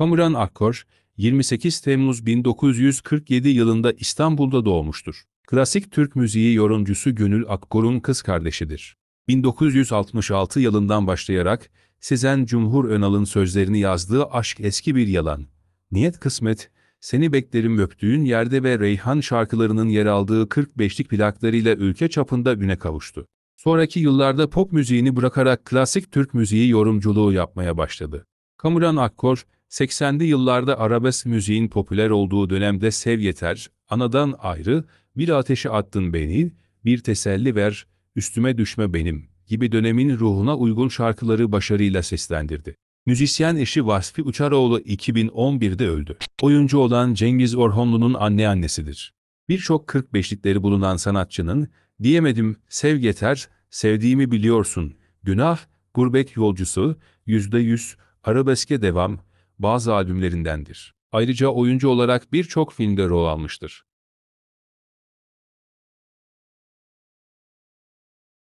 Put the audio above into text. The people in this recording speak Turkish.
Kamuran Akkor, 28 Temmuz 1947 yılında İstanbul'da doğmuştur. Klasik Türk müziği yorumcusu Gönül Akkor'un kız kardeşidir. 1966 yılından başlayarak Sezen Cumhur Önal'ın sözlerini yazdığı Aşk Eski Bir Yalan, Niyet Kısmet, Seni Beklerim Öptüğün Yerde ve Reyhan şarkılarının yer aldığı 45'lik plaklarıyla ülke çapında üne kavuştu. Sonraki yıllarda pop müziğini bırakarak klasik Türk müziği yorumculuğu yapmaya başladı. Kamuran Akkor, 80'li yıllarda arabesk müziğin popüler olduğu dönemde Sev Yeter, Anadan Ayrı, Bir ateşi Attın Beni, Bir Teselli Ver, Üstüme Düşme Benim gibi dönemin ruhuna uygun şarkıları başarıyla seslendirdi. Müzisyen eşi Vasfi Uçaroğlu 2011'de öldü. Oyuncu olan Cengiz Orhonlu'nun anneannesidir. Birçok 45'likleri bulunan sanatçının Diyemedim, Sev Yeter, Sevdiğimi Biliyorsun, Günah, Gurbet Yolcusu, yüzde yüz arabeske devam, bazı albümlerindendir. Ayrıca oyuncu olarak birçok filmde rol almıştır.